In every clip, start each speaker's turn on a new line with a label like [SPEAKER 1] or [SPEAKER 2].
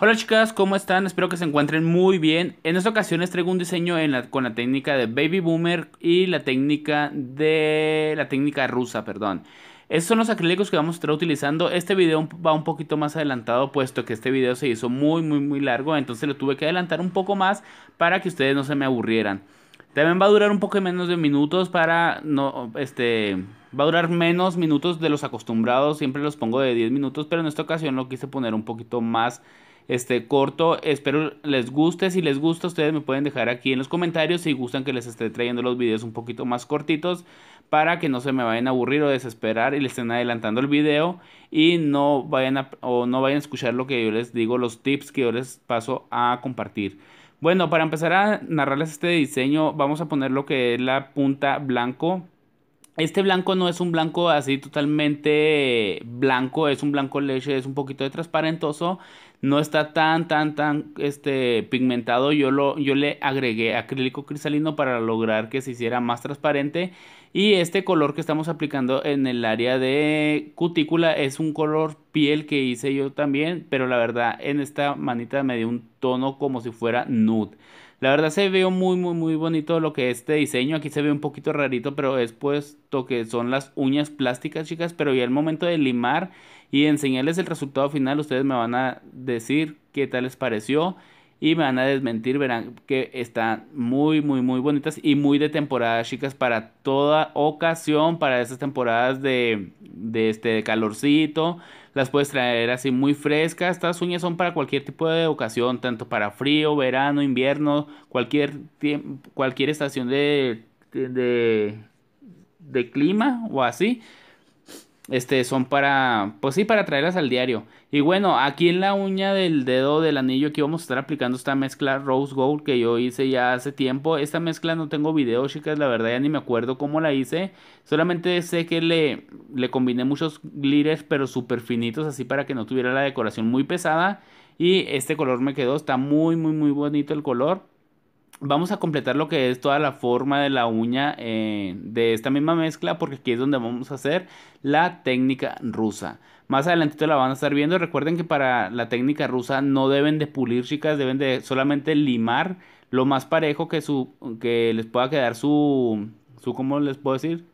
[SPEAKER 1] Hola chicas, ¿cómo están? Espero que se encuentren muy bien. En esta ocasión les traigo un diseño con la técnica de Baby Boomer y la técnica de... la técnica rusa, perdón. Estos son los acrílicos que vamos a estar utilizando. Este video va un poquito más adelantado, puesto que este video se hizo muy, muy, muy largo. Entonces lo tuve que adelantar un poco más para que ustedes no se me aburrieran. También va a durar un poco menos de minutos para no, este, va a durar menos minutos de los acostumbrados. Siempre los pongo de 10 minutos, pero en esta ocasión lo quise poner un poquito más este corto. Espero les guste. Si les gusta, ustedes me pueden dejar aquí en los comentarios si gustan que les esté trayendo los videos un poquito más cortitos para que no se me vayan a aburrir o desesperar y les estén adelantando el video y no vayan a, o no vayan a escuchar lo que yo les digo, los tips que yo les paso a compartir. Bueno, para empezar a narrarles este diseño, vamos a poner lo que es la punta blanco este blanco no es un blanco así totalmente blanco, es un blanco leche, es un poquito de transparentoso, no está tan, tan, tan este, pigmentado. Yo, lo, yo le agregué acrílico cristalino para lograr que se hiciera más transparente. Y este color que estamos aplicando en el área de cutícula es un color piel que hice yo también, pero la verdad en esta manita me dio un tono como si fuera nude. La verdad se ve muy, muy, muy bonito lo que es este diseño. Aquí se ve un poquito rarito, pero es puesto que son las uñas plásticas, chicas. Pero ya el momento de limar y enseñarles el resultado final, ustedes me van a decir qué tal les pareció. Y me van a desmentir, verán que están muy, muy, muy bonitas y muy de temporada, chicas, para toda ocasión, para esas temporadas de, de este calorcito, las puedes traer así muy frescas. Estas uñas son para cualquier tipo de ocasión, tanto para frío, verano, invierno, cualquier, cualquier estación de, de, de clima o así este, son para, pues sí, para traerlas al diario. Y bueno, aquí en la uña del dedo del anillo aquí vamos a estar aplicando esta mezcla Rose Gold que yo hice ya hace tiempo. Esta mezcla no tengo video, chicas, la verdad ya ni me acuerdo cómo la hice. Solamente sé que le, le combiné muchos glitters, pero súper finitos, así para que no tuviera la decoración muy pesada. Y este color me quedó, está muy, muy, muy bonito el color vamos a completar lo que es toda la forma de la uña eh, de esta misma mezcla porque aquí es donde vamos a hacer la técnica rusa. Más adelantito la van a estar viendo. Recuerden que para la técnica rusa no deben de pulir, chicas. Deben de solamente limar lo más parejo que, su, que les pueda quedar su, su... ¿Cómo les puedo decir?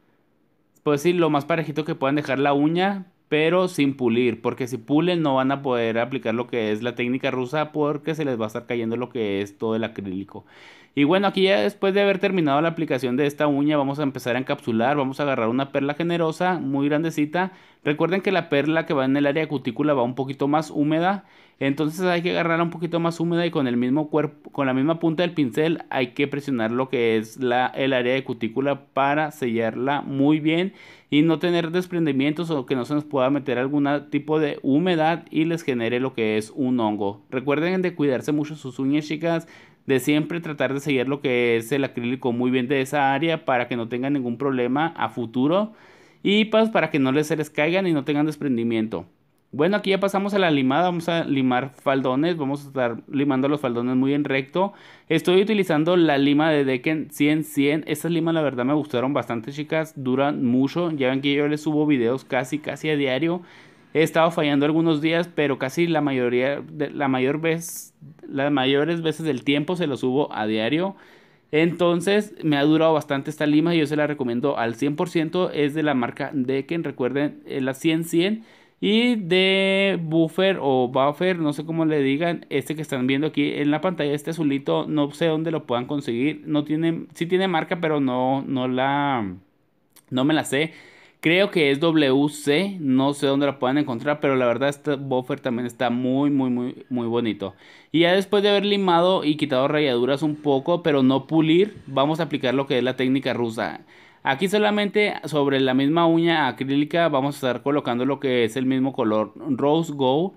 [SPEAKER 1] Puedo decir lo más parejito que puedan dejar la uña pero sin pulir, porque si pulen no van a poder aplicar lo que es la técnica rusa porque se les va a estar cayendo lo que es todo el acrílico. Y bueno, aquí ya después de haber terminado la aplicación de esta uña, vamos a empezar a encapsular, vamos a agarrar una perla generosa, muy grandecita. Recuerden que la perla que va en el área de cutícula va un poquito más húmeda, entonces hay que agarrarla un poquito más húmeda y con el mismo cuerpo, con la misma punta del pincel hay que presionar lo que es la, el área de cutícula para sellarla muy bien y no tener desprendimientos o que no se nos pueda meter algún tipo de humedad y les genere lo que es un hongo. Recuerden de cuidarse mucho sus uñas, chicas de siempre tratar de seguir lo que es el acrílico muy bien de esa área para que no tengan ningún problema a futuro y pues para que no les caigan y no tengan desprendimiento. Bueno, aquí ya pasamos a la limada, vamos a limar faldones, vamos a estar limando los faldones muy en recto. Estoy utilizando la lima de Decken 100-100, estas limas la verdad me gustaron bastante chicas, duran mucho, ya ven que yo les subo videos casi casi a diario. He estado fallando algunos días, pero casi la mayoría, la mayor vez, las mayores veces del tiempo se lo subo a diario. Entonces me ha durado bastante esta lima y yo se la recomiendo al 100%. Es de la marca Decken, recuerden la 100-100. Y de Buffer o Buffer, no sé cómo le digan, este que están viendo aquí en la pantalla, este azulito, no sé dónde lo puedan conseguir. No tiene, sí tiene marca, pero no, no la, no me la sé. Creo que es WC, no sé dónde la puedan encontrar, pero la verdad este buffer también está muy, muy, muy, muy bonito. Y ya después de haber limado y quitado rayaduras un poco, pero no pulir, vamos a aplicar lo que es la técnica rusa. Aquí solamente sobre la misma uña acrílica vamos a estar colocando lo que es el mismo color Rose Gold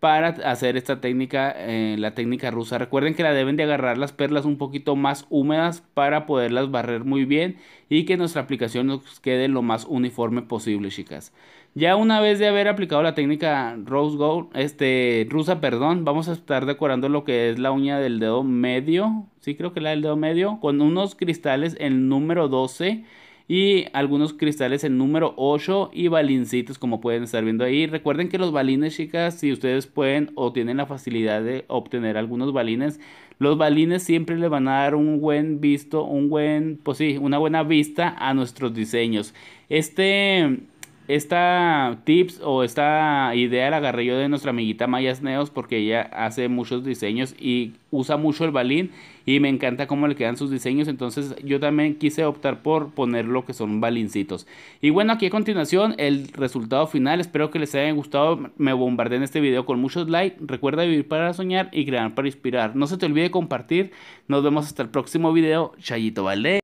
[SPEAKER 1] para hacer esta técnica, eh, la técnica rusa. Recuerden que la deben de agarrar las perlas un poquito más húmedas para poderlas barrer muy bien y que nuestra aplicación nos quede lo más uniforme posible, chicas. Ya una vez de haber aplicado la técnica rose gold, este, rusa, perdón, vamos a estar decorando lo que es la uña del dedo medio, sí creo que la del dedo medio, con unos cristales el número 12 y algunos cristales en número 8 y balincitos como pueden estar viendo ahí. Recuerden que los balines, chicas, si ustedes pueden o tienen la facilidad de obtener algunos balines, los balines siempre le van a dar un buen visto, un buen, pues sí, una buena vista a nuestros diseños. Este esta tips o esta idea la agarré yo de nuestra amiguita Mayas Neos porque ella hace muchos diseños y usa mucho el balín y me encanta cómo le quedan sus diseños. Entonces yo también quise optar por poner lo que son balincitos. Y bueno, aquí a continuación el resultado final. Espero que les haya gustado. Me bombardeé en este video con muchos likes. Recuerda vivir para soñar y crear para inspirar. No se te olvide compartir. Nos vemos hasta el próximo video. Chayito vale